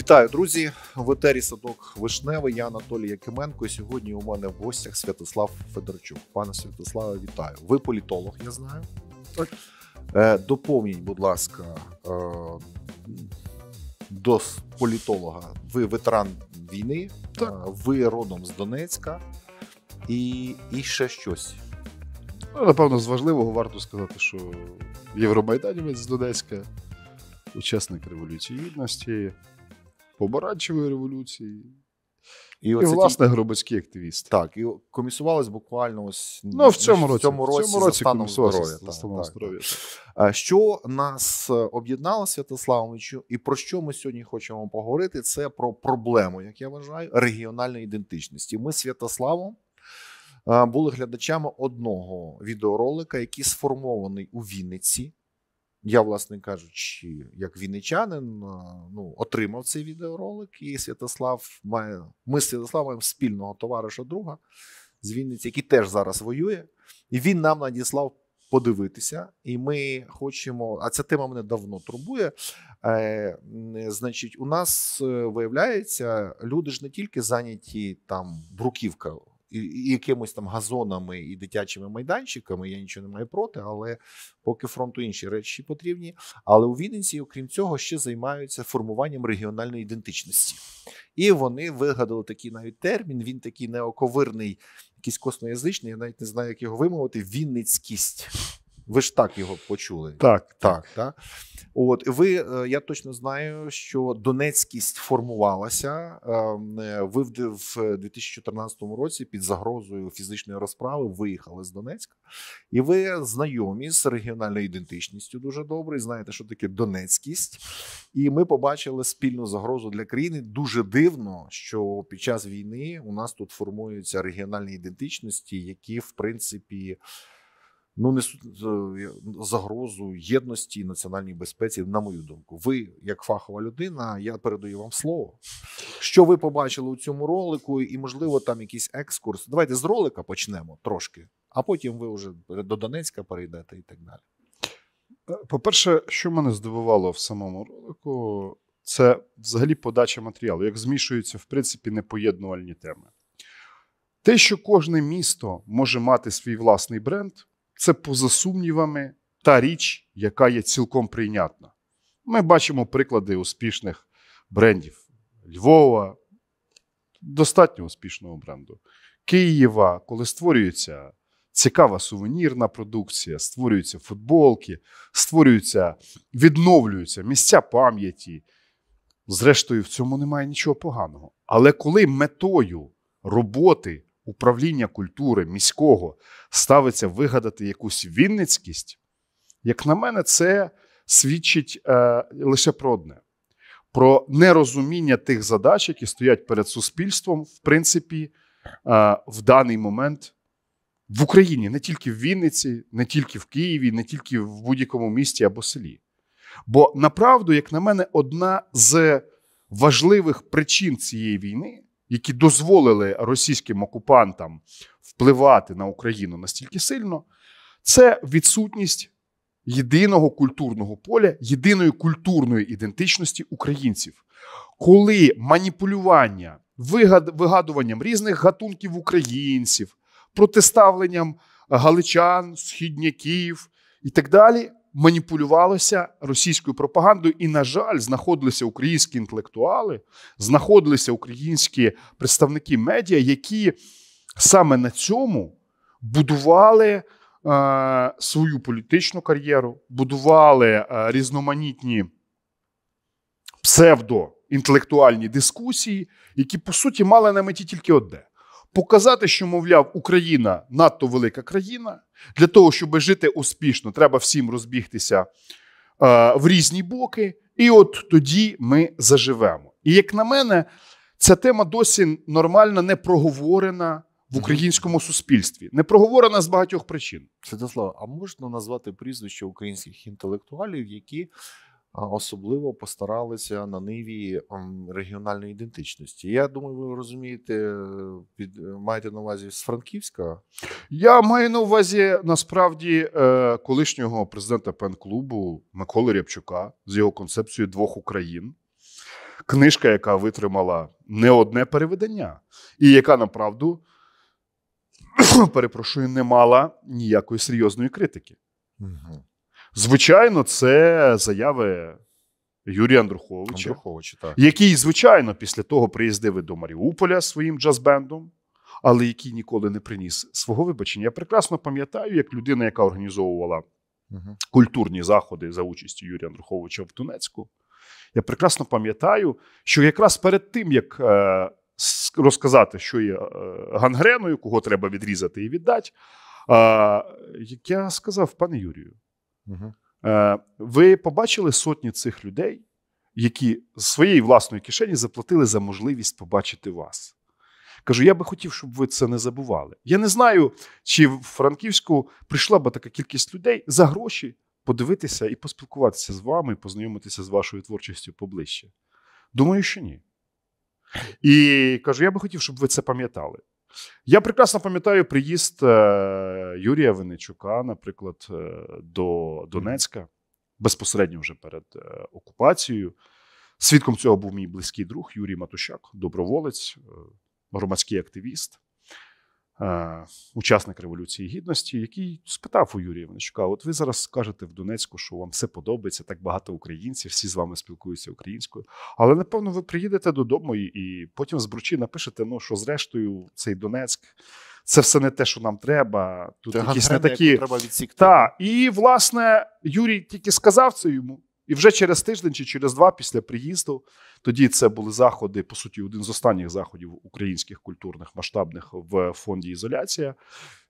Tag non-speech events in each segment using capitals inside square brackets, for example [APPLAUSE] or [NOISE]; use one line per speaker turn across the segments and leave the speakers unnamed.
Вітаю, друзі! В етері садок Вишневий. Я Анатолій Якименко. І сьогодні у мене в гостях Святослав Федорчук. Пане Святославе, вітаю! Ви політолог, я знаю. Так. Е, доповніть, будь ласка, е, до політолога. Ви ветеран війни, е, так. ви родом з Донецька і, і ще щось.
Напевно, з важливого варто сказати, що Євромайданівець з Донецька, учасник Революції Гідності помаранчевої революції. І, і власне ті... громадські активісти. Так, і комісувались буквально ось ну, в цьому році в цьому році, в цьому році станом здоров'я. Так,
так, що нас е, об'єднало, Святославовичу, і про що ми сьогодні хочемо поговорити? Це про проблему, як я вважаю, регіональної ідентичності. Ми Святославом е, були глядачами одного відеоролика, який сформований у Вінниці. Я, власне кажучи, як вінничанин, ну отримав цей відеоролик. І Святослав має ми з Святославом спільного товариша друга з Вінниці, який теж зараз воює, і він нам надіслав подивитися. І ми хочемо. А ця тема мене давно турбує. Е, Значить, у нас е, виявляється, люди ж не тільки зайняті там бруківка якимось там газонами і дитячими майданчиками. Я нічого не маю проти, але поки фронту інші речі потрібні. Але у Вінниці, окрім цього, ще займаються формуванням регіональної ідентичності. І вони вигадали такий навіть термін. Він такий неоковирний, якийсь косноязичний. Я навіть не знаю, як його вимовити. Вінницькість. Ви ж так його почули. Так, так. так. От ви е, я точно знаю, що донецькість формувалася. Ем, ви в 2014 році під загрозою фізичної розправи виїхали з Донецька, і ви знайомі з регіональною ідентичністю дуже добре. і Знаєте, що таке донецькість, і ми побачили спільну загрозу для країни. Дуже дивно, що під час війни у нас тут формуються регіональні ідентичності, які в принципі ну несуть загрозу єдності і національній безпеці. На мою думку, ви як фахова людина, я передаю вам слово. Що ви побачили у цьому ролику, і можливо там якийсь екскурс. Давайте з ролика почнемо трошки, а потім ви вже до Донецька перейдете і так далі.
Е, по-перше, що мене здивувало в самому ролику, це взагалі подача матеріалу, як змішуються в принципі непоєднувальні теми. Те, що кожне місто може мати свій власний бренд, це поза сумнівами та річ, яка є цілком прийнятна. Ми бачимо приклади успішних брендів Львова, достатньо успішного бренду, Києва, коли створюється цікава сувенірна продукція, створюються футболки, створюються, відновлюються місця пам'яті. Зрештою, в цьому немає нічого поганого. Але коли метою роботи управління культури міського ставиться вигадати якусь вінницькість, як на мене, це свідчить е, лише про одне: про нерозуміння тих задач, які стоять перед суспільством, в принципі, е, в даний момент. В Україні не тільки в Вінниці, не тільки в Києві, не тільки в будь-якому місті або селі. Бо направду, як на мене, одна з важливих причин цієї війни які дозволили російським окупантам впливати на Україну настільки сильно, це відсутність єдиного культурного поля, єдиної культурної ідентичності українців, коли маніпулювання вигадуванням різних гатунків українців, протиставленням галичан, східняків і так далі маніпулювалося російською пропагандою, і, на жаль, знаходилися українські інтелектуали, знаходилися українські представники медіа, які саме на цьому будували. Е, свою політичну кар'єру, будували е, різноманітні псевдоінтелектуальні дискусії, які по суті мали на меті тільки одне: показати, що, мовляв, Україна надто велика країна. Для того, щоб жити успішно, треба всім розбігтися е, в різні боки. І от тоді ми заживемо. І як на мене, ця тема досі нормально не проговорена в українському суспільстві, не проговорена з багатьох причин.
Святослав, а можна назвати прізвище українських інтелектуалів, які особливо постаралися на ниві регіональної ідентичності. Я думаю, ви розумієте,
під е, е, маєте на увазі з Франківська? Я маю на увазі насправді е, колишнього президента пен-клубу Миколи Рябчука з його концепцією двох Україн. Книжка, яка витримала не одне переведення, і яка направду, [COUGHS] перепрошую, не мала ніякої серйозної критики. Угу. Звичайно, це заяви Юрія Андруховича, Андруховича так. який, звичайно, після того приїздив до Маріуполя своїм джаз-бендом, але який ніколи не приніс свого вибачення. Я прекрасно пам'ятаю, як людина, яка організовувала угу. культурні заходи за участю Юрія Андруховича в Донецьку. Я прекрасно пам'ятаю, що якраз перед тим, як е, розказати, що є е, гангреною, кого треба відрізати і віддати, як я сказав пане Юрію, Е, ви побачили сотні цих людей, які з своєї власної кишені заплатили за можливість побачити вас. Кажу, я би хотів, щоб ви це не забували. Я не знаю, чи в Франківську прийшла б така кількість людей за гроші подивитися і поспілкуватися з вами, познайомитися з вашою творчістю поближче. Думаю, що ні. І кажу, я би хотів, щоб ви це пам'ятали. Я прекрасно пам'ятаю приїзд е, Юрія Венечука, наприклад, е, до Донецька безпосередньо вже перед е, окупацією. Свідком цього був мій близький друг Юрій Матущак, доброволець, громадський активіст. Е, учасник Революції Гідності, який спитав у Юрія Іванчука: От ви зараз скажете в Донецьку, що вам все подобається, так багато українців, всі з вами спілкуються українською. Але напевно ви приїдете додому і, і потім з бручі напишете, ну що зрештою цей Донецьк. Це все не те, що нам треба. Тут Та якісь не такі треба відсікти. Та. І власне Юрій тільки сказав це йому. І вже через тиждень чи через два після приїзду, тоді це були заходи, по суті, один з останніх заходів українських культурних масштабних в фонді ізоляція.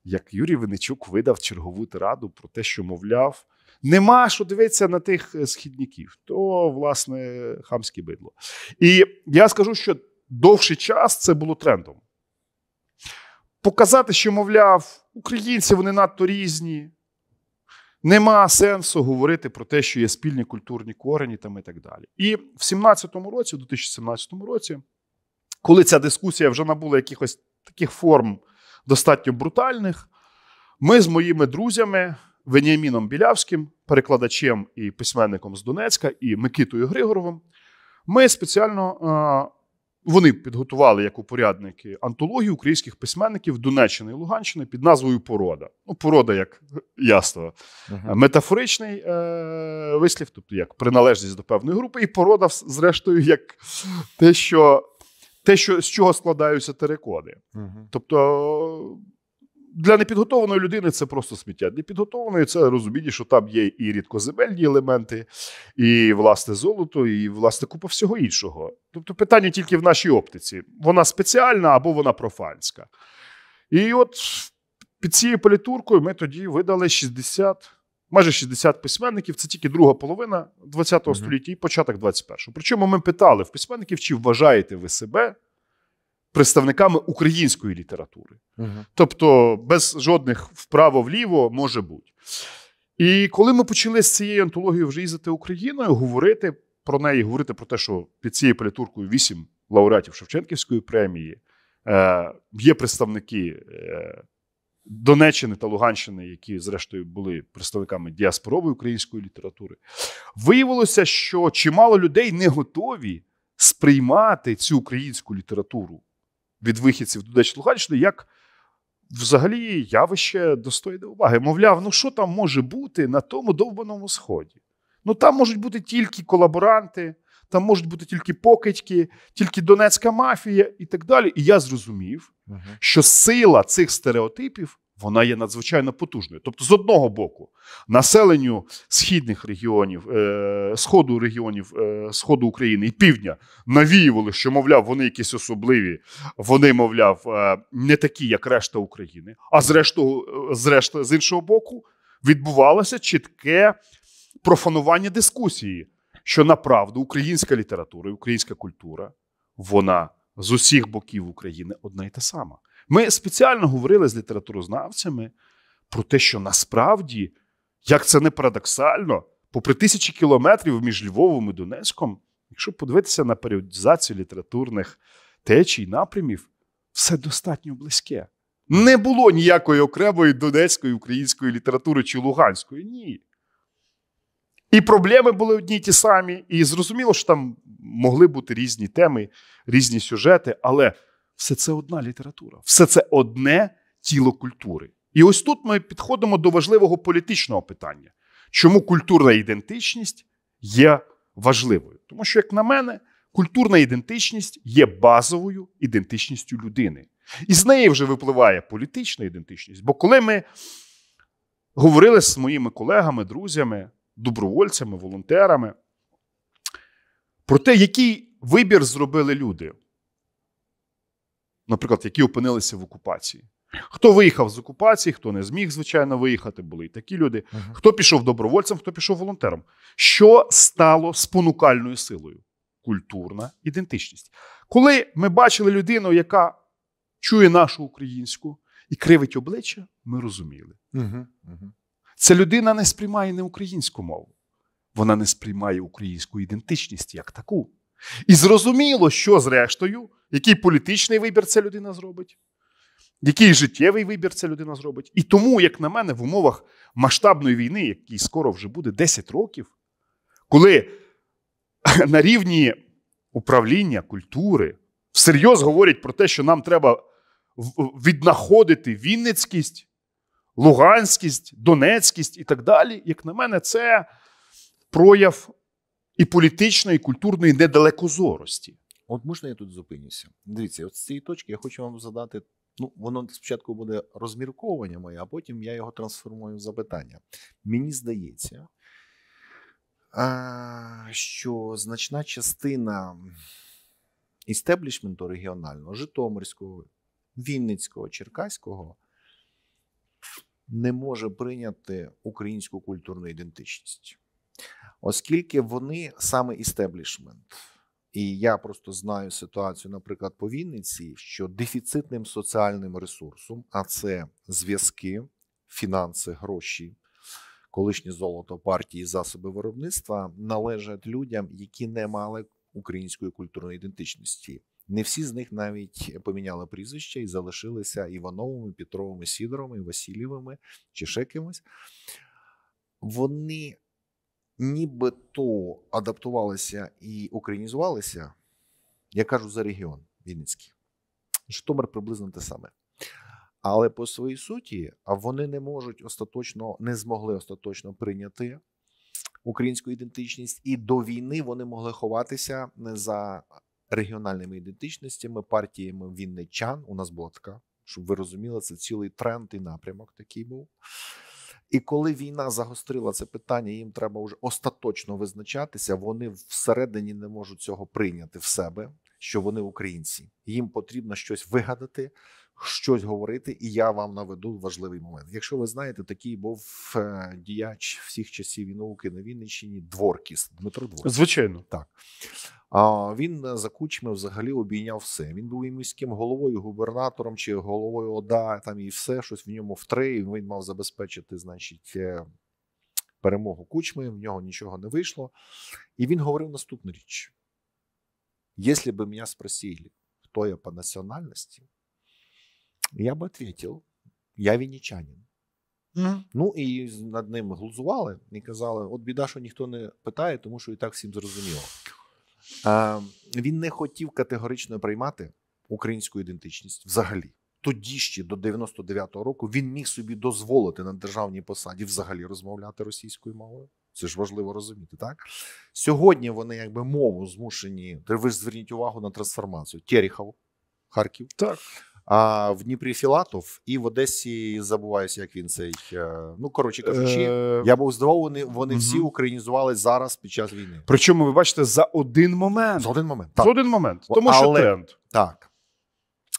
Як Юрій Венечук видав чергову тираду про те, що мовляв, нема що дивитися на тих е, східників, то власне хамське бидло. І я скажу, що довший час це було трендом. Показати, що мовляв, українці вони надто різні. Нема сенсу говорити про те, що є спільні культурні корені там і так далі. І в 17-му році, в 2017 році, коли ця дискусія вже набула якихось таких форм достатньо брутальних, ми з моїми друзями Веніаміном Білявським, перекладачем і письменником з Донецька, і Микитою Григоровим, ми спеціально е, вони підготували як упорядники антологію українських письменників Донеччини і Луганщини під назвою Порода. Ну, порода, як ясно, е, метафоричний е- вислів, тобто як приналежність до певної групи, і порода, зрештою, як те, що те, що з чого складаються терикоди. Тобто для непідготованої людини це просто сміття. Для підготованої це розуміння, що там є і рідкоземельні елементи, і власне золото, і власне купа всього іншого. Тобто, питання тільки в нашій оптиці: вона спеціальна або вона профанська. І от під цією політуркою ми тоді видали 60. Майже 60 письменників, це тільки друга половина 20 ХХ століття і початок 21-го. Причому ми питали в письменників, чи вважаєте ви себе представниками української літератури, угу. тобто без жодних вправо-вліво може бути. І коли ми почали з цією антологією вже їздити Україною, говорити про неї, говорити про те, що під цією політуркою вісім лауреатів Шевченківської премії е, є представники е, Донеччини та Луганщини, які, зрештою, були представниками діаспорової української літератури, виявилося, що чимало людей не готові сприймати цю українську літературу від вихідців Дудеч Луганщини як взагалі явище достойне уваги. Мовляв, ну що там може бути на тому довбаному сході? Ну там можуть бути тільки колаборанти, там можуть бути тільки покидьки, тільки донецька мафія і так далі. І я зрозумів, що сила цих стереотипів вона є надзвичайно потужною. Тобто, з одного боку, населенню східних регіонів, е, сходу регіонів е, Сходу України і Півдня навіювали, що, мовляв, вони якісь особливі, вони, мовляв, е, не такі, як решта України. А зрештою, зрешта, з іншого боку, відбувалося чітке профанування дискусії, що направду українська література, українська культура, вона з усіх боків України одна й та сама. Ми спеціально говорили з літературознавцями про те, що насправді, як це не парадоксально, попри тисячі кілометрів між Львовом і Донецьком, якщо подивитися на періодизацію літературних течій, напрямів, все достатньо близьке. Не було ніякої окремої донецької української літератури чи луганської. Ні. І проблеми були одні й ті самі. І зрозуміло, що там могли бути різні теми, різні сюжети, але все це одна література, все це одне тіло культури. І ось тут ми підходимо до важливого політичного питання, чому культурна ідентичність є важливою. Тому що, як на мене, культурна ідентичність є базовою ідентичністю людини. І з неї вже випливає політична ідентичність. Бо коли ми говорили з моїми колегами, друзями, добровольцями, волонтерами про те, який вибір зробили люди наприклад, які опинилися в окупації. Хто виїхав з окупації, хто не зміг, звичайно, виїхати, були і такі люди. Хто пішов добровольцем, хто пішов волонтером. Що стало спонукальною силою? Культурна ідентичність. Коли ми бачили людину, яка чує нашу українську і кривить обличчя, ми розуміли. Угу, угу. Ця людина не сприймає не українську мову, вона не сприймає українську ідентичність як таку. І зрозуміло, що зрештою який політичний вибір ця людина зробить, який життєвий вибір ця людина зробить. І тому, як на мене, в умовах масштабної війни, який скоро вже буде 10 років, коли на рівні управління культури всерйоз говорять про те, що нам треба віднаходити Вінницькість, Луганськість, Донецькість і так далі, як на мене, це прояв і політичної, і культурної недалекозорості. От можна я тут зупинюся? Дивіться, от з цієї точки я хочу вам
задати. Ну, воно спочатку буде розмірковування моє, а потім я його трансформую в запитання. Мені здається, що значна частина істеблішменту регіонального, Житомирського, Вінницького, Черкаського не може прийняти українську культурну ідентичність, оскільки вони саме істеблішмент. І я просто знаю ситуацію, наприклад, по Вінниці, що дефіцитним соціальним ресурсом, а це зв'язки, фінанси, гроші, колишні золото партії, засоби виробництва належать людям, які не мали української культурної ідентичності. Не всі з них навіть поміняли прізвище і залишилися Івановими, Петровими, Сідоровими, Васильєвими чи ще кимось. Вони нібито адаптувалися і українізувалися, я кажу за регіон Вінницький. Житомир приблизно те саме. Але по своїй суті, вони не можуть остаточно не змогли остаточно прийняти українську ідентичність, і до війни вони могли ховатися е, за регіональними ідентичностями, партіями вінничан. У нас була така, щоб ви розуміли, це цілий тренд і напрямок такий був. І коли війна загострила це питання, їм треба вже остаточно визначатися. Вони всередині не можуть цього прийняти в себе, що вони українці. Їм потрібно щось вигадати, щось говорити. І я вам наведу важливий момент. Якщо ви знаєте, такий був е, діяч всіх часів і науки на Вінниччині Дворкіс Дмитро Дворкіс. Звичайно, так він е, за кучми взагалі обійняв все. Він був і міським головою, губернатором чи головою ОДА. Там і все щось в ньому втре. і Він мав забезпечити, значить, е, перемогу кучми. В нього нічого не вийшло. І він говорив наступну річ: якщо б мене спросили, хто я по національності, я б відповів, я вінничанин. Mm. Ну і над ним глузували і казали: от біда, що ніхто не питає, тому що і так всім зрозуміло. Він не хотів категорично приймати українську ідентичність взагалі. Тоді ще до 99-го року він міг собі дозволити на державній посаді взагалі розмовляти російською мовою. Це ж важливо розуміти, так сьогодні вони, якби мову змушені. Ви зверніть увагу на трансформацію Терехов, Харків, так а в Дніпрі Філатов і в Одесі забуваюся, як він цей. Е, ну коротше кажучи, е, я був здивований. Вони всі українізували зараз під час війни.
Причому ви бачите за один момент. За один момент. Так. За один момент. Тому Але, що тренд.
Так.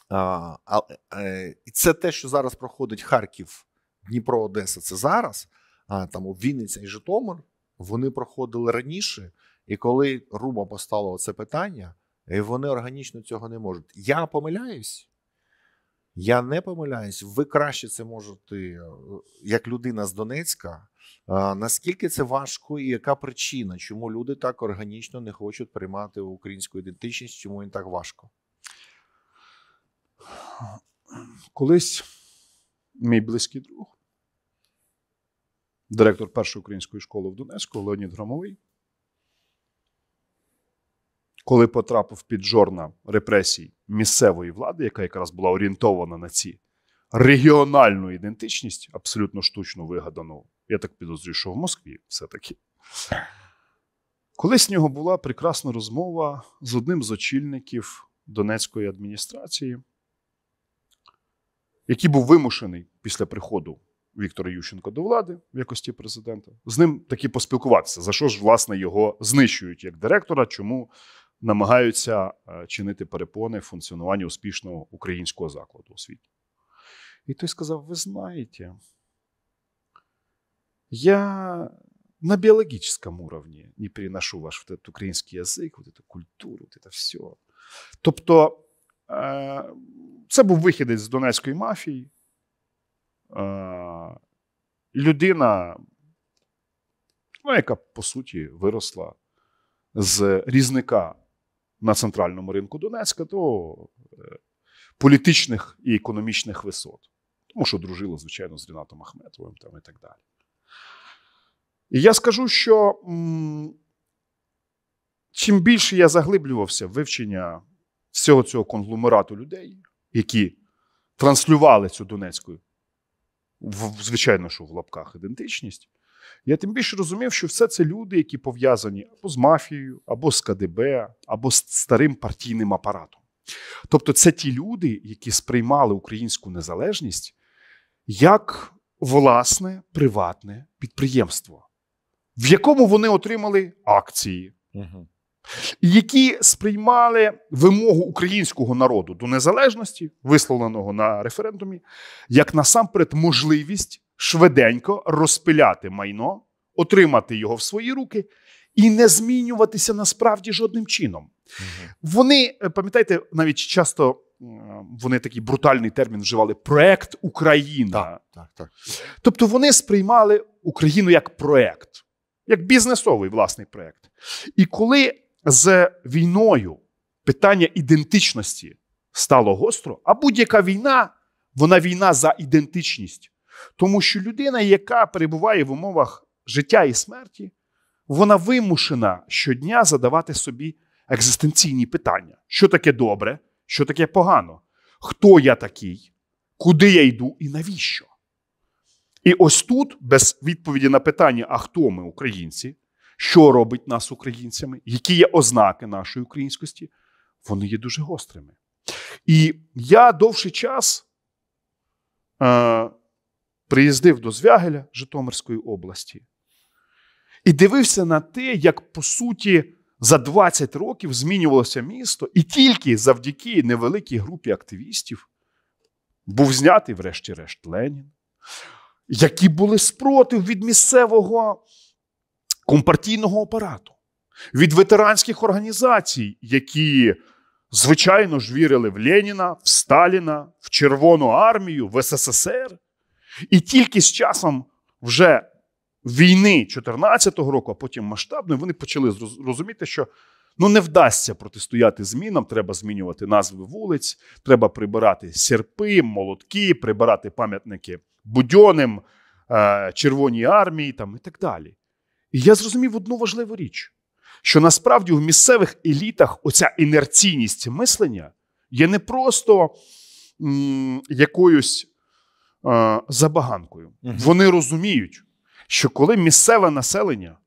А, а, е, Це те, що зараз проходить Харків, Дніпро, Одеса. Це зараз. А там Вінниця і Житомир. Вони проходили раніше. І коли Руба поставила це питання, і вони органічно цього не можуть. Я помиляюсь. Я не помиляюсь, ви краще це можете, е, як людина з Донецька. Наскільки це важко, і яка причина, чому люди так органічно не хочуть приймати українську ідентичність? Чому їм так важко?
Колись мій близький друг, директор першої української школи в Донецьку Леонід Громовий коли потрапив під жорна репресій місцевої влади, яка якраз була орієнтована на ці регіональну ідентичність, абсолютно штучно вигадану, я так підозрюю, що в Москві все-таки. Колись в нього була прекрасна розмова з одним з очільників Донецької адміністрації, який був вимушений після приходу Віктора Ющенка до влади в якості президента, з ним таки поспілкуватися. За що ж, власне, його знищують як директора, чому намагаються е, чинити перепони функціонуванню успішного українського закладу освіти. І той сказав: Ви знаєте, я на біологічному уровне не переношу ваш вот этот украинский язык, вот эту культуру, вот это все. Тобто, е, це був вихід з донецької мафії. Е, людина, ну, яка по суті виросла з різника на центральному ринку Донецька до е, політичних і економічних висот. Тому що дружила, звичайно, з Рінатом Ахметовим там і так далі. І я скажу, що чим більше я заглиблювався в вивчення всього цього конгломерату людей, які транслювали цю Донецьку, звичайно, що в лапках ідентичність. Я тим більше розумів, що все це люди, які пов'язані або з мафією, або з КДБ, або з старим партійним апаратом. Тобто, це ті люди, які сприймали українську незалежність як власне приватне підприємство, в якому вони отримали акції. Які сприймали вимогу українського народу до незалежності, висловленого на референдумі, як насамперед можливість швиденько розпиляти майно, отримати його в свої руки і не змінюватися насправді жодним чином. Угу. Вони е, пам'ятаєте, навіть часто е, вони такий брутальний термін вживали: проект Україна. Так, так, так. Тобто вони сприймали Україну як проект, як бізнесовий власний проект. І коли з війною питання ідентичності стало гостро, а будь-яка війна, вона війна за ідентичність. Тому що людина, яка перебуває в умовах життя і смерті, вона вимушена щодня задавати собі екзистенційні питання: що таке добре, що таке погано, хто я такий, куди я йду і навіщо. І ось тут, без відповіді на питання, а хто ми, українці, що робить нас українцями, які є ознаки нашої українськості, вони є дуже гострими. І я довший час. Е, приїздив до Звягеля Житомирської області і дивився на те, як по суті за 20 років змінювалося місто, і тільки завдяки невеликій групі активістів був знятий, врешті-решт, Ленін, які були спротив від місцевого компартійного апарату, від ветеранських організацій, які. Звичайно ж вірили в Леніна, в Сталіна, в Червону армію, в СССР. І тільки з часом вже війни 14-го року, а потім масштабної, вони почали розуміти, що ну не вдасться протистояти змінам. Треба змінювати назви вулиць, треба прибирати серпи, молотки, прибирати пам'ятники будьоним, е, Червоній армії там, і так далі. І я зрозумів одну важливу річ: що насправді в місцевих елітах оця інерційність мислення є не просто м, якоюсь Е, забаганкою. Угу. Вони розуміють, що коли місцеве населення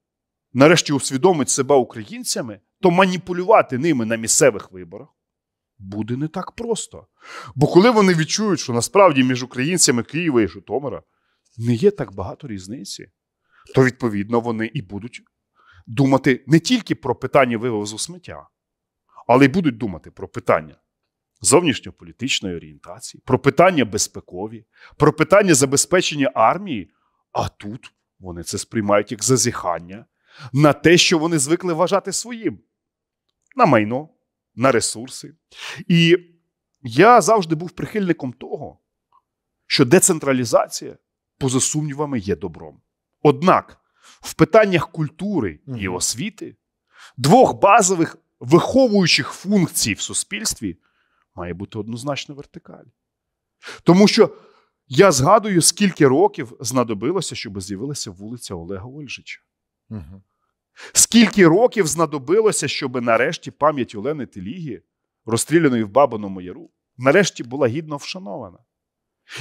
нарешті усвідомить себе українцями, то маніпулювати ними на місцевих виборах буде не так просто. Бо коли вони відчують, що насправді між українцями Києва і Житомира не є так багато різниці, то відповідно вони і будуть думати не тільки про питання вивозу сміття, але й будуть думати про питання зовнішньополітичної орієнтації, про питання безпекові, про питання забезпечення армії. А тут вони це сприймають як зазіхання на те, що вони звикли вважати своїм, на майно, на ресурси. І я завжди був прихильником того, що децентралізація, поза сумнівами, є добром. Однак в питаннях культури і освіти двох базових виховуючих функцій в суспільстві має бути однозначно вертикаль. Тому що я згадую, скільки років знадобилося, щоб з'явилася вулиця Олега Ольжича. Угу. Скільки років знадобилося, щоб нарешті пам'ять Олени Телігі, розстріляної в Бабиному Яру, нарешті була гідно вшанована.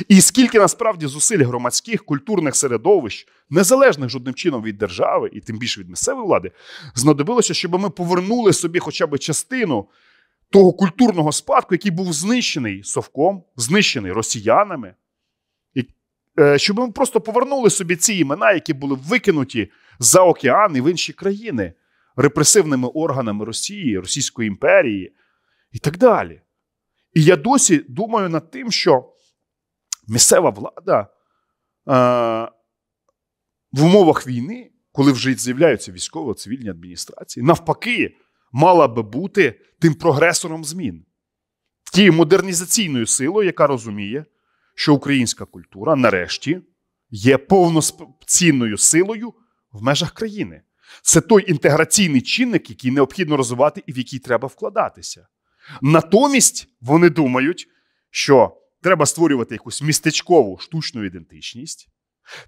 І скільки насправді зусиль громадських культурних середовищ, незалежних жодним чином від держави і тим більше від місцевої влади, знадобилося, щоб ми повернули собі хоча б частину того культурного спадку, який був знищений совком, знищений росіянами, і, е, щоб ми просто повернули собі ці імена, які були викинуті за океан і в інші країни репресивними органами Росії, Російської імперії і так далі. І я досі думаю над тим, що місцева влада е, в умовах війни, коли вже з'являються військово-цивільні адміністрації, навпаки мала би бути тим прогресором змін, тією модернізаційною силою, яка розуміє, що українська культура нарешті є повноцінною силою в межах країни. Це той інтеграційний чинник, який необхідно розвивати і в який треба вкладатися. Натомість вони думають, що треба створювати якусь містечкову штучну ідентичність.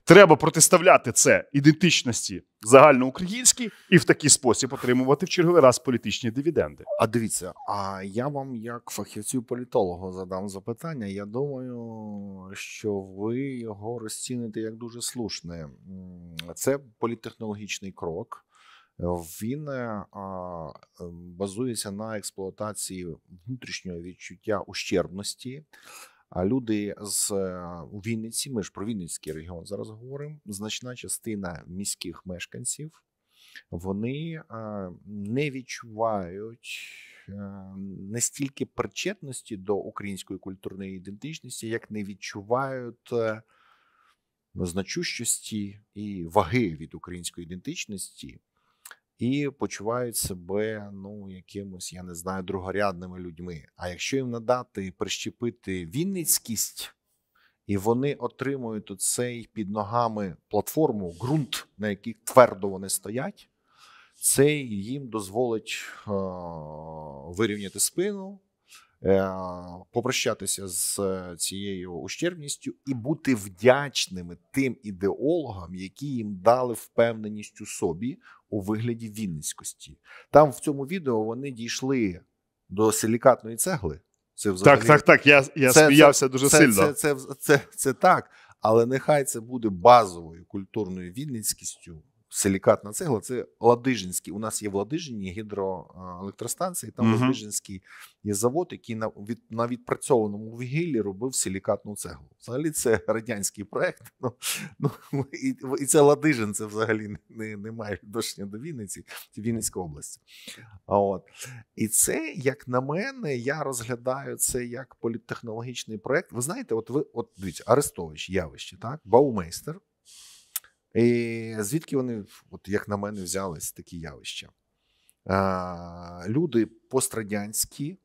Треба протиставляти це ідентичності загальноукраїнській і в такий спосіб отримувати в черговий раз політичні дивіденди. А дивіться, а я вам, як фахівцю політологу, задам запитання. Я
думаю, що ви його розціните як дуже слушне. Це політтехнологічний крок. Він е, а, ем, базується на експлуатації внутрішнього відчуття ущербності. А люди з е, Вінниці, ми ж про Вінницький регіон зараз говоримо. Значна частина міських мешканців вони е, не відчувають е, настільки причетності до української культурної ідентичності, як не відчувають значущості і ваги від української ідентичності і почувають себе ну якимось, я не знаю, другорядними людьми. А якщо їм надати прищепити вінницькість, і вони отримують оцей під ногами платформу, ґрунт, на якій твердо вони стоять, це їм дозволить е- вирівняти спину. Е, попрощатися з цією ущербністю і бути вдячними тим ідеологам, які їм дали впевненість у собі у вигляді вінницькості. Там в цьому відео вони дійшли до силікатної цегли. Це взагалі... Так, так, так. Я я це, сміявся це, дуже це, сильно. Це, це, це, це так, але нехай це буде базовою культурною вінницькістю силікатна цегла це Ладижинський. У нас є в Ладижині гідроелектростанції, там угу. Ладижинський є завод, який на від на відпрацьованому вугіллі робив силікатну цеглу. Взагалі це [LAUGHS] радянський проєкт. [LAUGHS] Ну, ну І і це Ладижин, це взагалі не не, не має відношення до Вінниці, це Вінницька область. А от. І це, як на мене, я розглядаю це як політтехнологічний проєкт. Ви знаєте, от ви от дивіться, Арестович, явище, так, Баумейстер. І звідки вони, от як на мене, взялись такі явища? Люди пострадянські,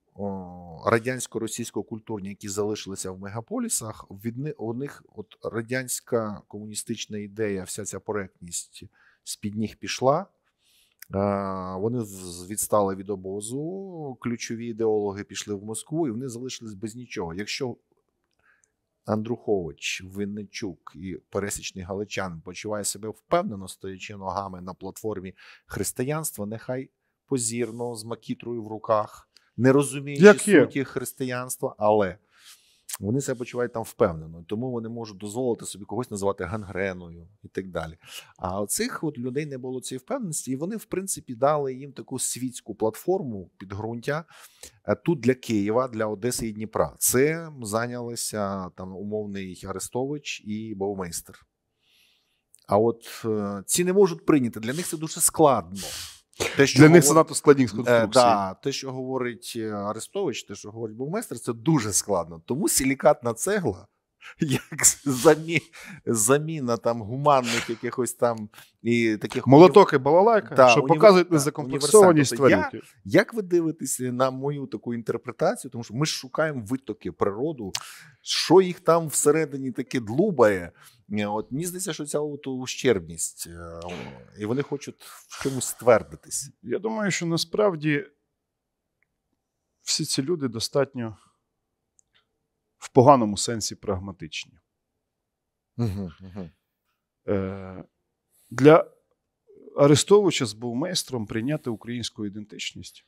радянсько-російсько-культурні, які залишилися в мегаполісах, від у них от радянська комуністична ідея, вся ця проектність з-під ніг пішла. Вони відстали від обозу, ключові ідеологи пішли в Москву, і вони залишились без нічого. Якщо Андрухович, Винничук і пересічний галичан почуває себе впевнено, стоячи ногами на платформі християнства, нехай позірно з макітрою в руках, не розуміючи суті християнства, але вони себе почувають там впевнено, тому вони можуть дозволити собі когось називати гангреною і так далі. А цих от людей не було цієї впевненості, і вони, в принципі, дали їм таку світську платформу підґрунтя е, тут для Києва, для Одеси і Дніпра. Це зайнялися там умовний Арестович і Боумейстер. А от е, ці не можуть прийняти для них це дуже складно. Те, що Для них це надто складні е, конструкції. да, те, що говорить е, Арестович, те, що говорить Богмейстер, це дуже складно. Тому силікатна цегла як замі... заміна там гуманних якихось там і таких молоток і балалайка, да, що показують незакомплексованість тобто, я, Як ви дивитесь на мою таку інтерпретацію? Тому що ми шукаємо витоки природу, що їх там всередині таке длубає. Е, от мені здається, що ця от ущербність,
е, і вони хочуть в чомусь ствердитись. Я думаю, що насправді всі ці люди достатньо в поганому сенсі прагматичні. Е, для Арестовича з Боумейстром прийняти українську ідентичність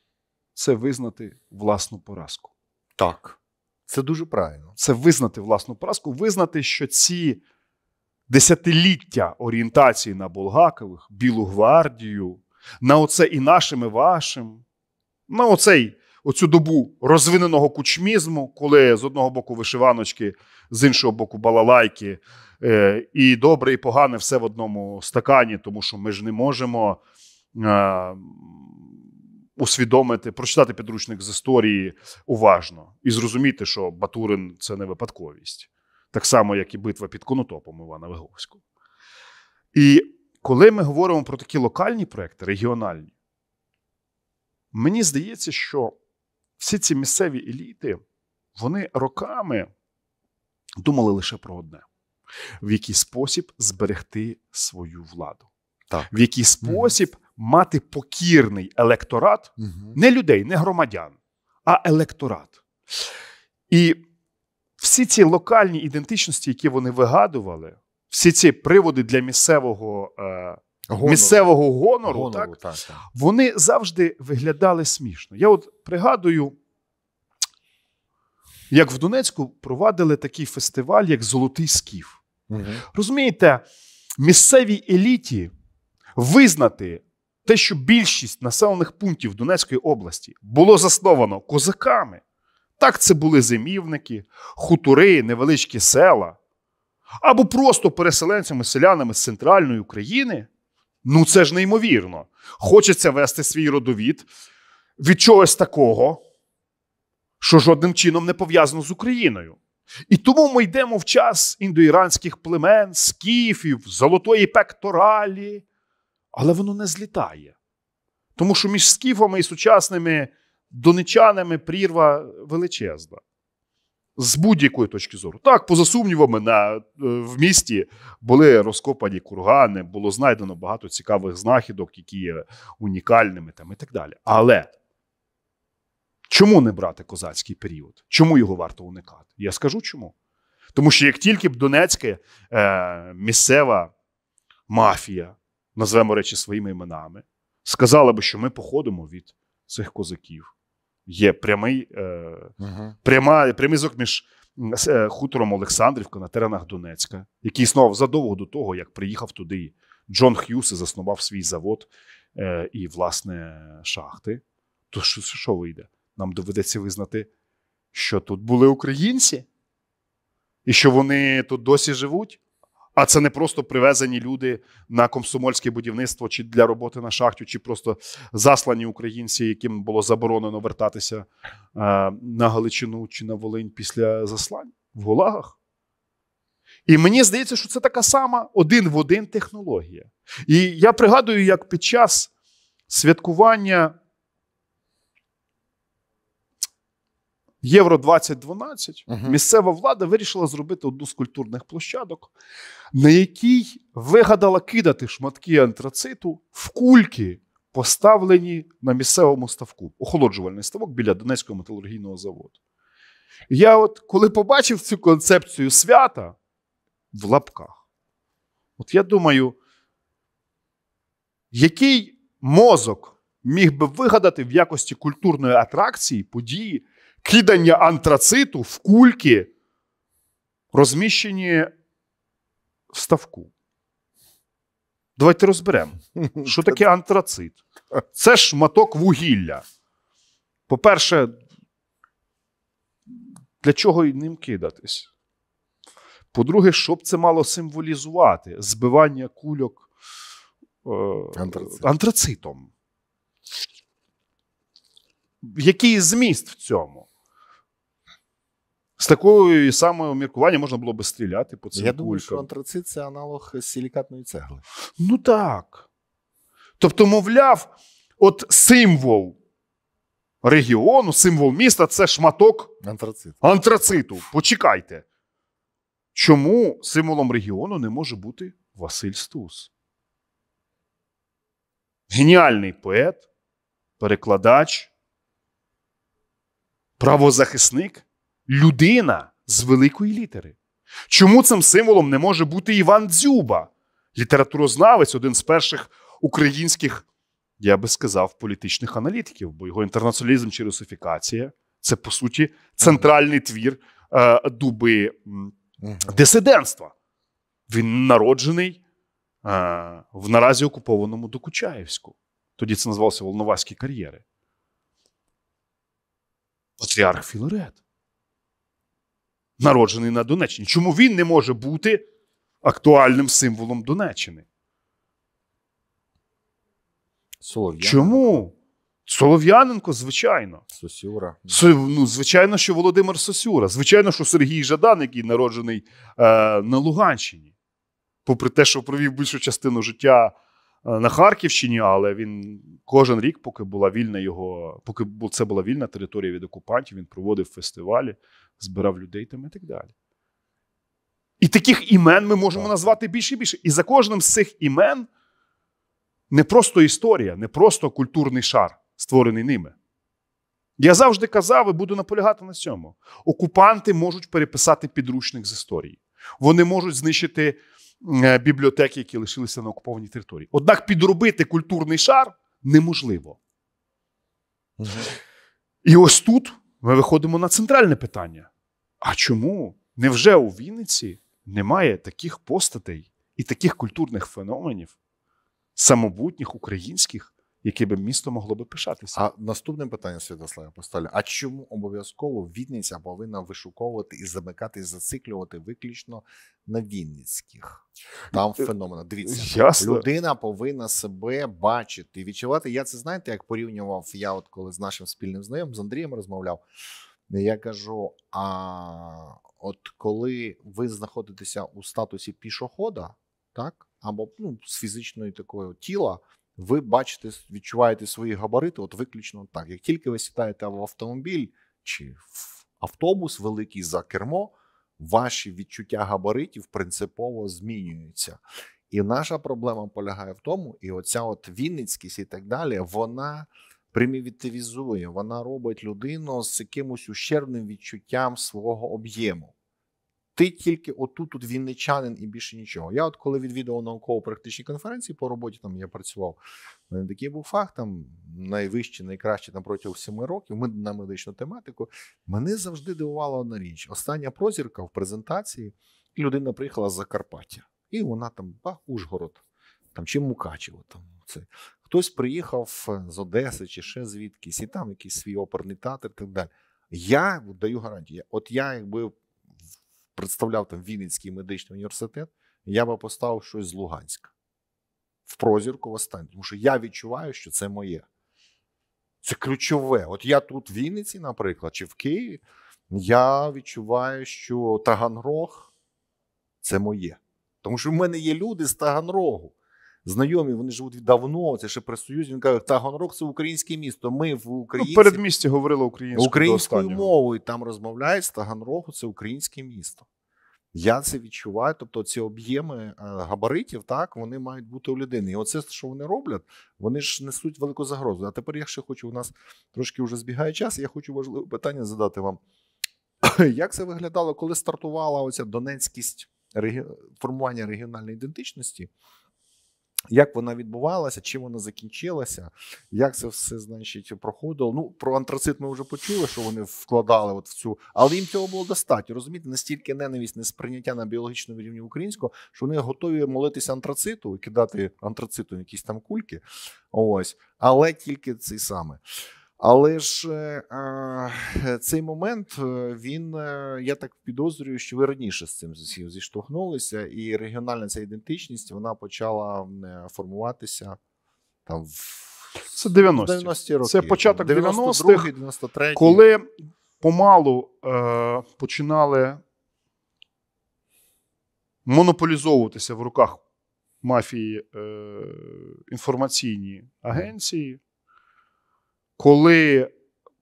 це визнати власну поразку. Так. Це дуже правильно. Це визнати власну поразку, визнати, що ці десятиліття орієнтації на Болгакових, Білу гвардію, на оце і нашим, і вашим, на оцей оцю добу розвиненого кучмізму, коли з одного боку вишиваночки, з іншого боку, балалайки, е, і добре, і погане все в одному стакані, тому що ми ж не можемо. Е, усвідомити, прочитати підручник з історії уважно і зрозуміти, що Батурин це не випадковість, так само, як і битва під Конотопом Івана Виговського. І коли ми говоримо про такі локальні проекти, регіональні, мені здається, що всі ці місцеві еліти, вони роками думали лише про одне: в який спосіб зберегти свою владу, так. в який спосіб mm. мати покірний електорат mm -hmm. не людей, не громадян, а електорат. І всі ці локальні ідентичності, які вони вигадували, всі ці приводи для місцевого е, Гонору. місцевого гонору, гонору так? Так, так, вони завжди виглядали смішно. Я от пригадую, як в Донецьку провадили такий фестиваль, як Золотий Скіф. Угу. Розумієте, місцевій еліті визнати те, що більшість населених пунктів Донецької області було засновано козаками. Так, це були зимівники, хутори, невеличкі села або просто переселенцями, селянами з центральної України. Ну це ж неймовірно. Хочеться вести свій родовід від чогось такого, що жодним чином не пов'язано з Україною. І тому ми йдемо в час індоіранських племен, скіфів, золотої пекторалі, але воно не злітає. Тому що між скіфами і сучасними донечанами прірва величезна з будь-якої точки зору. Так, поза сумнівами, на, е, в місті були розкопані кургани, було знайдено багато цікавих знахідок, які є унікальними там і так далі. Але чому не брати козацький період? Чому його варто уникати? Я скажу чому. Тому що як тільки б Донецька е, місцева мафія, назвемо речі своїми іменами, сказала би, що ми походимо від цих козаків є прямий, е, угу. пряма, прямий зв'язок між е, хутором Олександрівка на теренах Донецька, який існував задовго до того, як приїхав туди Джон Х'юс і заснував свій завод е, і, власне, шахти. То що, що вийде? Нам доведеться визнати, що тут були українці, і що вони тут досі живуть. А це не просто привезені люди на комсомольське будівництво чи для роботи на шахті, чи просто заслані українці, яким було заборонено вертатися е, на Галичину чи на Волинь після заслань в Гулагах. І мені здається, що це така сама один в один технологія. І я пригадую, як під час святкування Євро 2012 угу. місцева влада вирішила зробити одну з культурних площадок, на якій вигадала кидати шматки антрациту в кульки, поставлені на місцевому ставку, охолоджувальний ставок біля Донецького металургійного заводу. Я, от коли побачив цю концепцію свята в лапках, от я думаю, який мозок міг би вигадати в якості культурної атракції події кидання антрациту в кульки, розміщені в ставку. Давайте розберемо, [LAUGHS] що таке антрацит. Це шматок вугілля. По-перше, для чого ним кидатись? По-друге, що б це мало символізувати збивання кульок е, антрацитом. Який зміст в цьому? З такою самою міркування можна було би стріляти по цим Я думаю, що
антрацит це аналог силікатної цегли.
Ну так. Тобто, мовляв, от символ регіону, символ міста це шматок Антрацит. антрациту. Почекайте. Чому символом регіону не може бути Василь Стус? Геніальний поет, перекладач, правозахисник людина з великої літери. Чому цим символом не може бути Іван Дзюба, літературознавець, один з перших українських, я би сказав, політичних аналітиків, бо його інтернаціоналізм чи русифікація це, по суті, центральний твір е, дуби дисидентства. Він народжений е, в наразі окупованому Докучаєвську. Тоді це називалося Волноваські кар'єри. Патріарх Філарет народжений на Донеччині. Чому він не може бути актуальним символом Донеччини? Солов'яненко. Чому? Солов'яненко, звичайно. Сосюра. ну, Звичайно, що Володимир Сосюра. Звичайно, що Сергій Жадан, який народжений е, на Луганщині. Попри те, що провів більшу частину життя Е, на Харківщині, але він кожен рік, поки була вільна його, поки це була вільна територія від окупантів, він проводив фестивалі, збирав людей там і так далі. І таких імен ми можемо назвати більше і більше. І за кожним з цих імен не просто історія, не просто культурний шар, створений ними. Я завжди казав і буду наполягати на цьому. Окупанти можуть переписати підручник з історії. Вони можуть знищити Е, бібліотеки, які лишилися на окупованій території. Однак підробити культурний шар неможливо. Угу. І ось тут ми виходимо на центральне питання. А чому невже у Вінниці немає таких постатей і таких культурних феноменів, самобутніх українських, яке би місто могло би пишатися. А наступне питання
Святослава поставлю: а чому обов'язково Вінниця повинна вишуковувати і замикати, і зациклювати виключно на Вінницьких? Там е, феномен. Дивіться, Ясно. людина повинна себе бачити і відчувати. Я це знаєте, як порівнював я, от коли з нашим спільним знайомим з Андрієм розмовляв. Я кажу: а от коли ви знаходитеся у статусі пішохода, так або ну, з фізичної такого тіла, ви бачите, відчуваєте свої габарити, от виключно так. Як тільки ви сідаєте в автомобіль чи в автобус великий за кермо, ваші відчуття габаритів принципово змінюються. І наша проблема полягає в тому, і оця от Вінницькість і так далі, вона примітивізує, вона робить людину з якимось ущербним відчуттям свого об'єму. Ти тільки отут тут вінничанин і більше нічого. Я от коли відвідував науково-практичні конференції по роботі, там я працював У мене такий був фах, там найвищий, найкращий там протягом семи років. на медичну тематику. Мене завжди дивувала одна річ. Остання прозірка в презентації, і людина приїхала з Закарпаття, і вона там бах, Ужгород, там чи Мукачево. Там це хтось приїхав з Одеси чи ще звідкись, і там якийсь свій оперний театр і так далі. Я даю гарантію. От я, якби представляв там Вінницький медичний університет, я би поставив щось з Луганська в прозірку в останнє. Тому що я відчуваю, що це моє. Це ключове. От я тут в Вінниці, наприклад, чи в Києві, я відчуваю, що Таганрог це моє. Тому що в мене є люди з Таганрогу знайомі, вони живуть давно. Це ще при союзі. Він каже, та Гонорок це українське місто. Ми в Україні ну, передмісті говорили українською українською мовою. Там розмовляють з Таганрогу, це українське місто. Я це відчуваю. Тобто, ці об'єми е, габаритів, так вони мають бути у людини. І оце, що вони роблять, вони ж несуть велику загрозу. А тепер, я ще хочу, у нас трошки вже збігає час. Я хочу важливе питання задати вам. [COUGHS] Як це виглядало, коли стартувала оця донецькість формування регіональної ідентичності? Як вона відбувалася, чим вона закінчилася, як це все значить проходило? Ну про антрацит ми вже почули, що вони вкладали от в цю, але їм цього було достатньо. Розумієте, настільки ненависть, несприйняття на біологічному рівні українського, що вони готові молитися антрациту і кидати антрациту якісь там кульки. Ось, але тільки цей саме. Але ж а, е, е, цей момент е, він я так підозрюю, що ви раніше з цим зіштовхнулися, і регіональна ця ідентичність вона почала формуватися там в
це 90-ті 90 роки. Це початок 90-х, 93 коли помалу е, починали монополізовуватися в руках мафії е, інформаційні агенції коли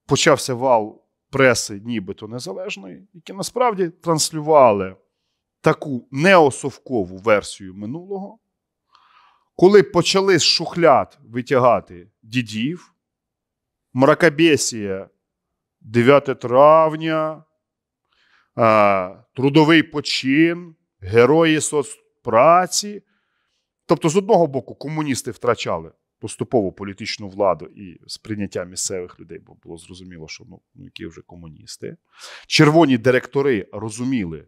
почався вал преси, нібито незалежної, які насправді транслювали таку неосовкову версію минулого, коли почали з шухлят витягати дідів, мракобесія 9 травня, трудовий почин, герої соцпраці. Тобто, з одного боку, комуністи втрачали поступову політичну владу і сприйняття місцевих людей, бо було зрозуміло, що ну, ну які вже комуністи. Червоні директори розуміли,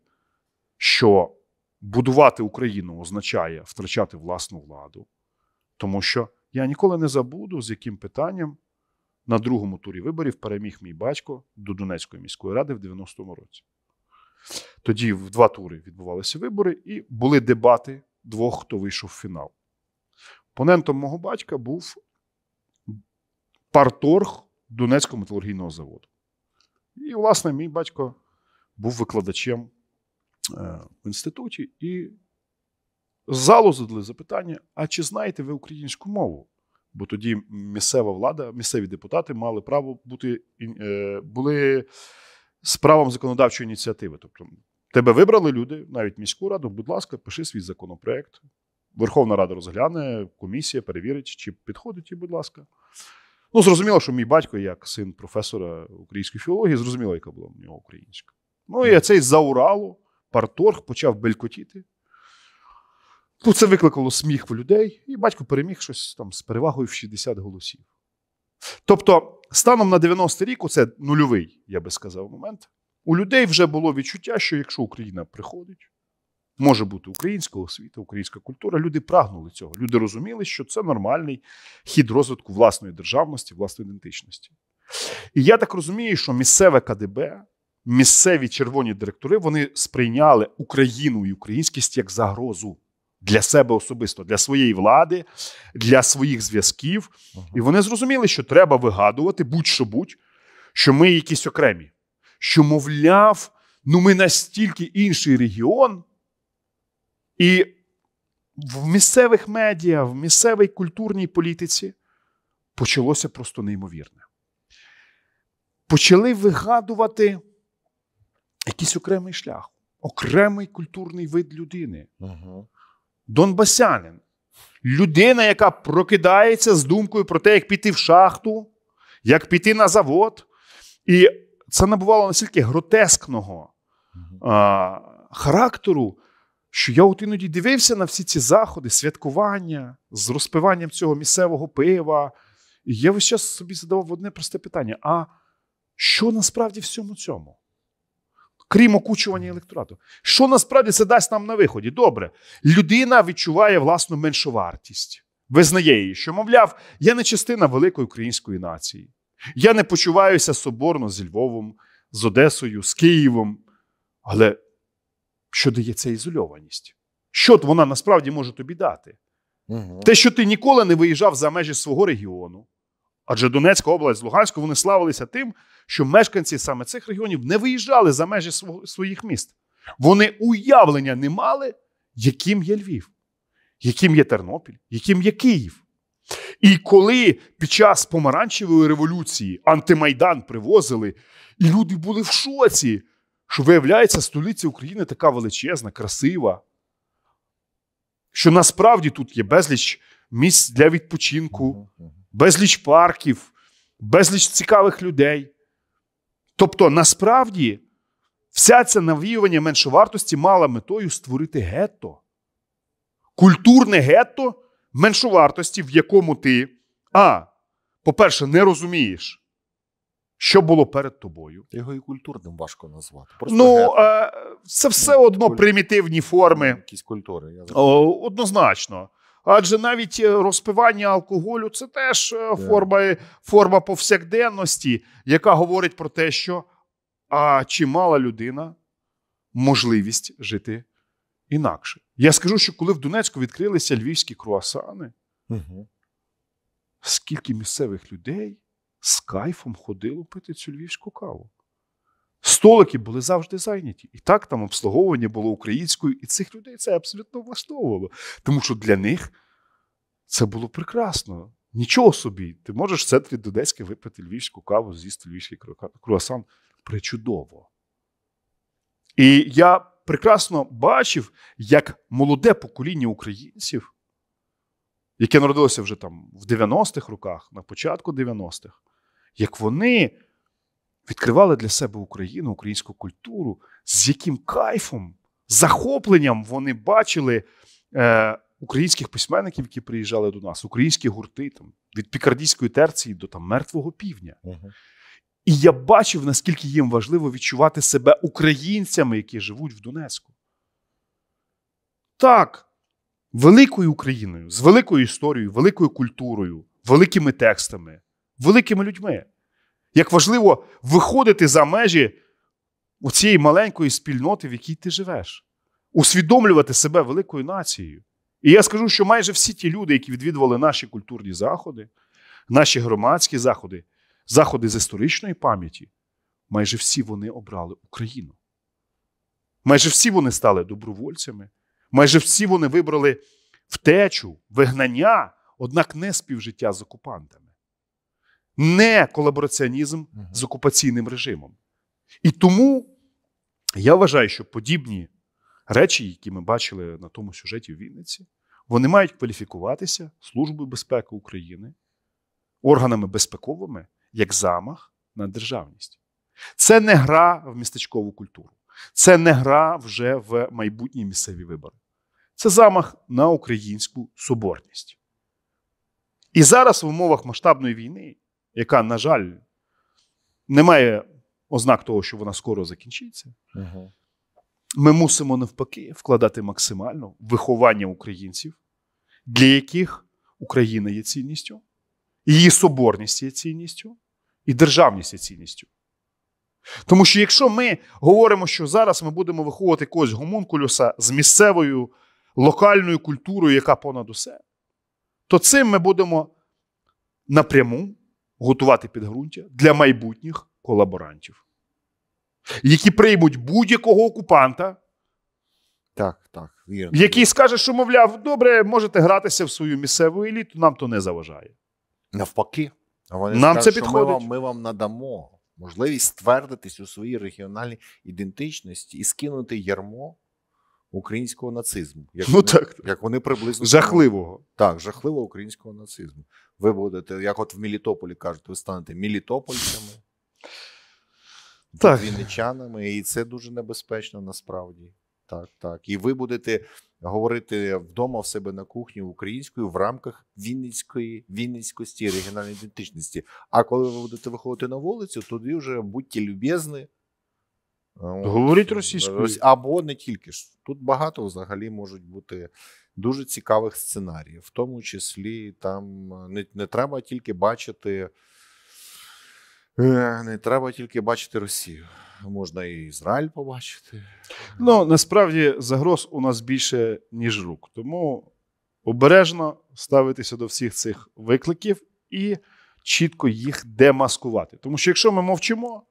що будувати Україну означає втрачати власну владу, тому що я ніколи не забуду, з яким питанням на другому турі виборів переміг мій батько до Донецької міської ради в 90-му році. Тоді в два тури відбувалися вибори, і були дебати двох, хто вийшов в фінал. Опонентом мого батька був парторг Донецького металургійного заводу. І, власне, мій батько був викладачем е, в інституті, і з залу задали запитання: а чи знаєте ви українську мову? Бо тоді місцева влада, місцеві депутати мали право бути е, були з правом законодавчої ініціативи. Тобто, тебе вибрали люди, навіть міську раду, будь ласка, пиши свій законопроект. Верховна Рада розгляне, комісія перевірить, чи підходить і, будь ласка. Ну, зрозуміло, що мій батько, як син професора української філології, зрозуміло, яка була в нього українська. Ну і цей за Уралу парторг почав белькотіти. Ну, Це викликало сміх у людей, і батько переміг щось там з перевагою в 60 голосів. Тобто, станом на 90-й рік, оце нульовий, я би сказав, момент, у людей вже було відчуття, що якщо Україна приходить, може бути українська освіта, українська культура. Люди прагнули цього. Люди розуміли, що це нормальний хід розвитку власної державності, власної ідентичності. І я так розумію, що місцеве КДБ, місцеві червоні директори вони сприйняли Україну і українськість як загрозу. Для себе особисто, для своєї влади, для своїх зв'язків. І вони зрозуміли, що треба вигадувати, будь-що будь, що ми якісь окремі, що, мовляв, ну ми настільки інший регіон, і в місцевих медіа, в місцевій культурній політиці почалося просто неймовірне. Почали вигадувати якийсь окремий шлях, окремий культурний вид людини. Угу. Донбасянин. Людина, яка прокидається з думкою про те, як піти в шахту, як піти на завод. І це набувало настільки гротескного а, характеру, що я от іноді дивився на всі ці заходи, святкування з розпиванням цього місцевого пива. І я весь час собі задавав одне просте питання: а що насправді всьому цьому? Крім окучування електорату, що насправді це дасть нам на виході? Добре, людина відчуває власну меншовартість, визнає її, що, мовляв, я не частина великої української нації. Я не почуваюся соборно з Львовом, з Одесою, з Києвом. Але що дає ця ізольованість? Що вона насправді може тобі дати? Угу. Те, що ти ніколи не виїжджав за межі свого регіону, адже Донецька область, Луганську, вони славилися тим, що мешканці саме цих регіонів не виїжджали за межі своїх міст. Вони уявлення не мали, яким є Львів, яким є Тернопіль, яким є Київ. І коли під час помаранчевої революції антимайдан привозили, і люди були в шоці що виявляється столиця України така величезна, красива, що насправді тут є безліч місць для відпочинку, безліч парків, безліч цікавих людей. Тобто, насправді, вся ця навіювання меншовартості мала метою створити гетто. Культурне гетто меншовартості, в якому ти, а, по-перше, не розумієш, що було перед тобою? Його і культурним важко назвати. Просто Ну, гетто. Е, це все ну, одно куль... примітивні форми. Ну, якісь культури. Я О, Однозначно. Адже навіть е, розпивання алкоголю це теж yeah. Е, форма форма повсякденності, яка говорить про те, що а чи людина можливість жити інакше. Я скажу, що коли в Донецьку відкрилися львівські круасани, Uh -huh. скільки місцевих людей з кайфом ходило пити цю львівську каву. Столики були завжди зайняті. І так там обслуговування було українською, і цих людей це абсолютно влаштовувало. Тому що для них це було прекрасно. Нічого собі, ти можеш в центрі Донецька випити львівську каву, з'їсти львівський круасан. Причудово. І я прекрасно бачив, як молоде покоління українців, яке народилося вже там в 90-х роках, на початку 90-х, як вони відкривали для себе Україну, українську культуру, з яким кайфом, захопленням вони бачили е, українських письменників, які приїжджали до нас, українські гурти там, від Пікардійської терції до там Мертвого Півдня. І я бачив, наскільки їм важливо відчувати себе українцями, які живуть в Донецьку. Так, великою Україною з великою історією, великою культурою, великими текстами, великими людьми. Як важливо виходити за межі цієї маленької спільноти, в якій ти живеш, усвідомлювати себе великою нацією. І я скажу, що майже всі ті люди, які відвідували наші культурні заходи, наші громадські заходи, заходи з історичної пам'яті, майже всі вони обрали Україну. Майже всі вони стали добровольцями, майже всі вони вибрали втечу, вигнання, однак не співжиття з окупантами не колабораціонізм з окупаційним режимом. І тому я вважаю, що подібні речі, які ми бачили на тому сюжеті в Вінниці, вони мають кваліфікуватися Службою безпеки України органами безпековими як замах на державність. Це не гра в містечкову культуру, це не гра вже в майбутні місцеві вибори. Це замах на українську соборність. І зараз в умовах масштабної війни яка, на жаль, не має ознак того, що вона скоро закінчиться. Ми мусимо навпаки вкладати максимально виховання українців, для яких Україна є цінністю, її соборність є цінністю і державність є цінністю. Тому що якщо ми говоримо, що зараз ми будемо виховувати когось гомункулюса з місцевою локальною культурою, яка понад усе, то цим ми будемо напряму готувати підґрунтя для майбутніх колаборантів, які приймуть будь-якого окупанта, так, так, вірно. який скаже, що, мовляв, добре, можете гратися в свою місцеву еліту, нам то не заважає. Навпаки, вони нам скажуть, це підходить. Що ми, вам,
ми вам надамо можливість ствердитись у своїй регіональній ідентичності і скинути ярмо. Українського нацизму, як ну, вони, так. як вони приблизно жахливого, так жахливого українського нацизму ви будете, як от в Мілітополі кажуть, ви станете мілітопольцями, так. вінничанами, і це дуже небезпечно насправді. Так, так. І ви будете говорити вдома в себе на кухні українською в рамках Вінницької Вінницькості, регіональної ідентичності. А коли ви будете виходити на вулицю, тоді вже будьте люб'язні. Е,
Говоріть російською.
Або не тільки ж. Тут багато взагалі можуть бути дуже цікавих сценаріїв, в тому числі там е, не, не треба тільки бачити. Е, не треба тільки бачити Росію, можна і Ізраїль побачити.
Ну насправді загроз у нас більше, ніж рук. Тому обережно ставитися до всіх цих викликів і чітко їх демаскувати. Тому що якщо ми мовчимо,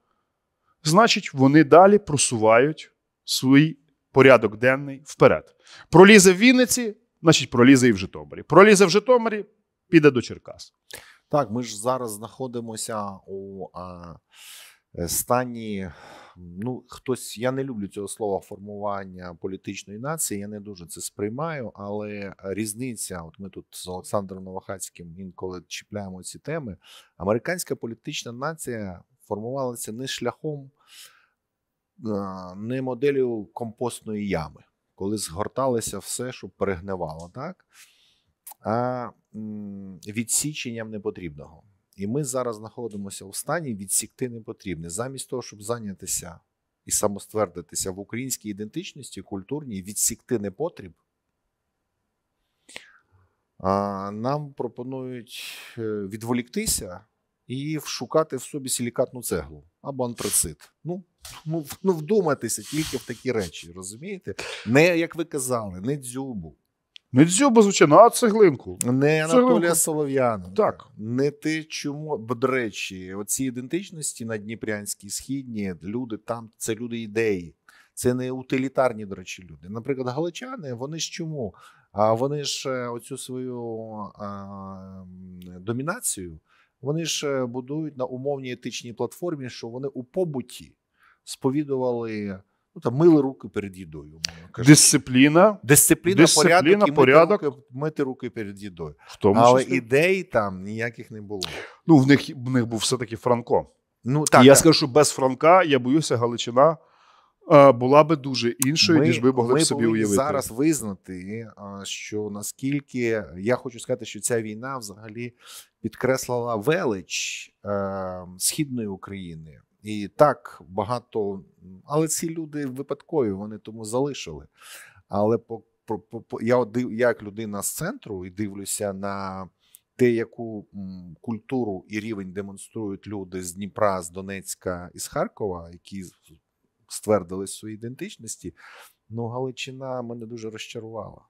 значить вони далі просувають свій порядок денний вперед. Пролізе в Вінниці, значить, пролізе і в Житомирі. Пролізе в Житомирі, піде до Черкас.
Так, ми ж зараз знаходимося у а, стані. Ну, хтось, я не люблю цього слова формування політичної нації. Я не дуже це сприймаю, але різниця, от ми тут з Олександром Новохацьким інколи чіпляємо ці теми. Американська політична нація формувалася не шляхом Е, не моделлю компостної ями, коли згорталося все, що перегнивало, так? а відсіченням непотрібного. І ми зараз знаходимося у стані відсікти непотрібне, замість того, щоб зайнятися і самоствердитися в українській ідентичності, культурній, відсікти непотріб. Нам пропонують е, відволіктися і вшукати в собі силікатну цеглу або антрацит. Ну, ну, ну вдуматися тільки в такі речі, розумієте? Не як ви казали, не дзюбу.
Не Дзюбу, звичайно, а цеглинку. Не Анатолія
Солов'яна. Так. Не те, чому. Бо, до речі, оці ідентичності на Дніпрянській східні, люди там, це люди ідеї. Це не утилітарні, до речі, люди. Наприклад, галичани, вони ж чому? А вони ж е, оцю свою а, домінацію, вони ж е, будують на умовній етичній платформі, що вони у побуті сповідували. Ну там мили руки перед їдою.
Дисципліна, дисципліна, дисципліна, порядок, і порядок.
Мити, руки, мити руки перед їдою.
В тому Але числі? ідей там ніяких не було. Ну в них в них був все-таки Франко. Ну так і я так. скажу, що без Франка я боюся, Галичина е, була би дуже іншою, ми, ніж ви могли ми б собі уявити. Зараз
визнати, е, що наскільки я хочу сказати, що ця війна взагалі підкреслила велич е, східної України. І так багато, але ці люди випадкові, вони тому залишили. Але по, по, по я, я як людина з центру і дивлюся на те, яку культуру і рівень демонструють люди з Дніпра, з Донецька і з Харкова, які ствердили свої ідентичності. Ну, Галичина мене дуже розчарувала.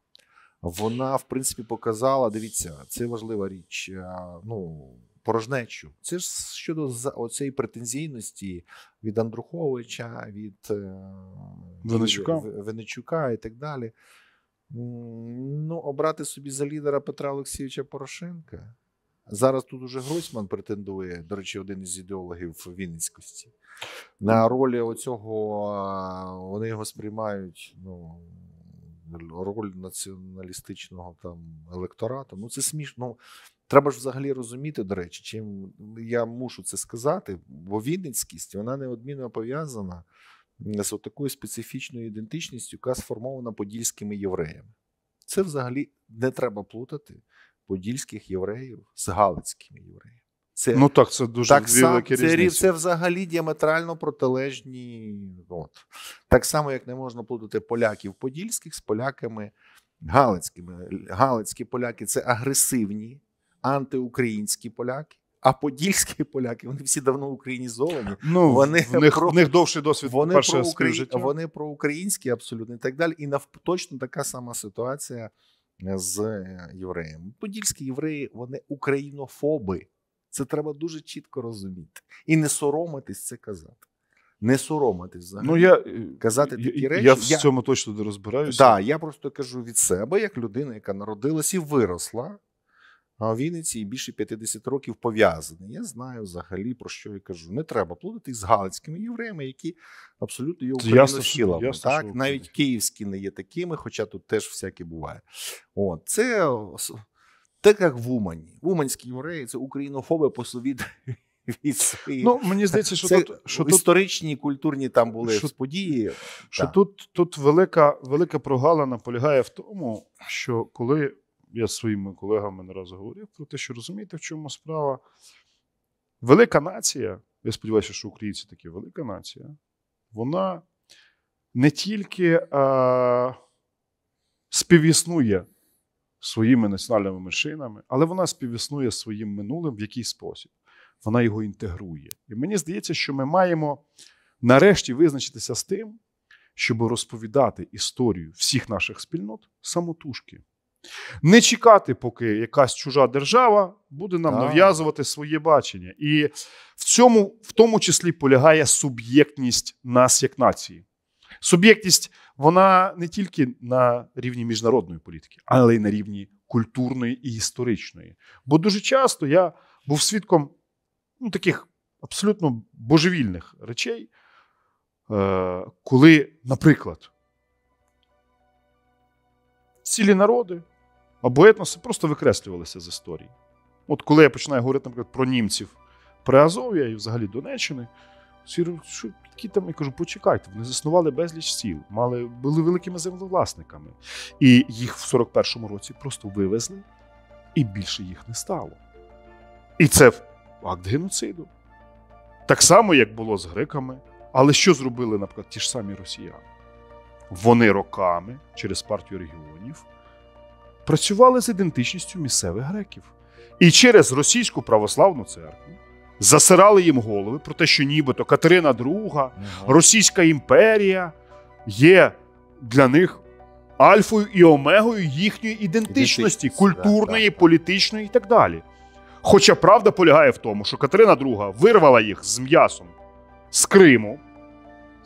Вона, в принципі, показала. Дивіться, це важлива річ. Е, ну, порожнечу. Це ж щодо оцеї претензійності від Андруховича, від е, Виничука Венечука і так далі. Ну, обрати собі за лідера Петра Олексійовича Порошенка. Зараз тут уже Гройсман претендує, до речі, один із ідеологів Вінницькості. На ну. ролі оцього вони його сприймають. ну, Роль націоналістичного там електорату. Ну це смішно. Ну, Треба ж взагалі розуміти, до речі, чим я мушу це сказати, бо Вінницькість вона неодмінно пов'язана з такою специфічною ідентичністю, яка сформована подільськими євреями. Це взагалі не треба плутати подільських євреїв з галицькими євреями. Це ну так, це дуже так сам, це, це взагалі діаметрально протилежні. От. Так само, як не можна плутати поляків подільських з поляками галицькими. Галицькі поляки це агресивні антиукраїнські поляки. А подільські [LAUGHS] поляки вони всі давно українізовані. Ну вони в них, про, в них довший досвід. Вони про Украї... вони проукраїнські абсолютно і так далі. І нав... точно така сама ситуація е, з е, євреями. Подільські євреї, вони українофоби. Це треба дуже чітко розуміти і не соромитись це казати. Не соромитись взагалі. Ну, я, е, казати такі я, речі. Я в цьому точно не розбираюся. Так, да, я просто кажу від себе як людина, яка народилась і виросла Вінниці і більше 50 років пов'язаний. Я знаю взагалі про що я кажу. Не треба плутати з галицькими євреями, які абсолютно є українофілами. Так навіть київські не є такими, хоча тут теж всяке буває. От це так як в Умані. Уманські євреї це українофоби по сові. [LAUGHS] Ну, мені здається, що це тут що історичні, тут, культурні там були що,
події. Що так. тут тут велика велика прогалина полягає в тому, що коли я з своїми колегами не раз говорив про те, що розумієте, в чому справа. Велика нація, я сподіваюся, що українці такі велика нація, вона не тільки а, співіснує своїми національними машинами, але вона співіснує своїм минулим в який спосіб. Вона його інтегрує. І мені здається, що ми маємо нарешті визначитися з тим, щоб розповідати історію всіх наших спільнот самотужки. Не чекати, поки якась чужа держава буде нам так. нав'язувати своє бачення. І в цьому, в тому числі, полягає суб'єктність нас як нації. Суб'єктність вона не тільки на рівні міжнародної політики, але й на рівні культурної і історичної. Бо дуже часто я був свідком ну, таких абсолютно божевільних речей, е, коли, наприклад, цілі народи або етноси просто викреслювалися з історії. От коли я починаю говорити, наприклад, про німців при Приазов'я і взагалі Донеччини, всі що які там я кажу, почекайте, вони заснували безліч сіл, мали були великими землевласниками. І їх в 41-му році просто вивезли, і більше їх не стало. І це акт геноциду. Так само, як було з греками. Але що зробили, наприклад, ті ж самі росіяни? Вони роками через партію регіонів працювали з ідентичністю місцевих греків і через російську православну церкву. Засирали їм голови про те, що нібито Катерина II, Російська імперія є для них альфою і омегою їхньої ідентичності, культурної, політичної і так далі. Хоча правда полягає в тому, що Катерина II вирвала їх з м'ясом з Криму,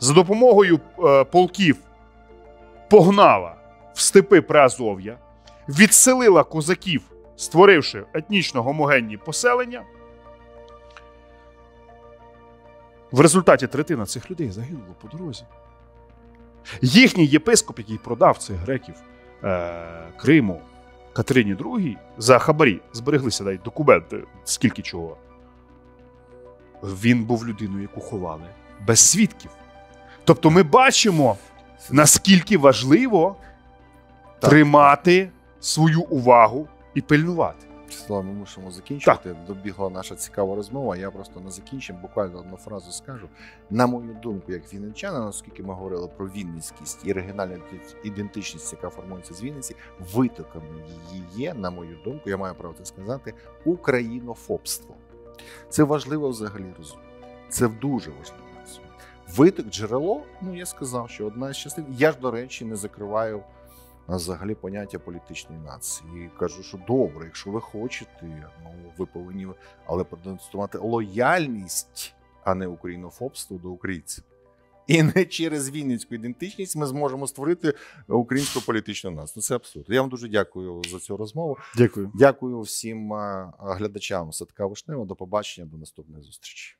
за допомогою е, полків погнала в степи Приазов'я, відселила козаків, створивши етнічно гомогенні поселення. В результаті третина цих людей загинула по дорозі. Їхній єпископ, який продав цих греків е, Криму Катерині II за хабарі, збереглися навіть документи, скільки чого. Він був людиною, яку ховали без свідків. Тобто, ми бачимо, наскільки важливо так. тримати свою увагу і пильнувати.
Числав, ми мусимо закінчувати. Так. Добігла наша цікава розмова. Я просто на закінчення буквально одну фразу скажу. На мою думку, як вінничанина, оскільки ми говорили про вінницькість і регіональну ідентичність, яка формується з Вінниці, витоками її є, на мою думку, я маю право це сказати, українофобство. Це важливо взагалі розуміти. Це дуже важливо. Виток джерело, ну я сказав, що одна з частин. Я ж, до речі, не закриваю нас взагалі поняття політичної нації. І кажу, що добре, якщо ви хочете, ну ви повинні але продемонструвати лояльність, а не українофобство до українців. І не через вінницьку ідентичність ми зможемо створити українську політичну націю. Ну, це абсурд. Я вам дуже дякую за цю розмову. Дякую, дякую всім глядачам. Садка Вишнева. До побачення, до наступної зустрічі.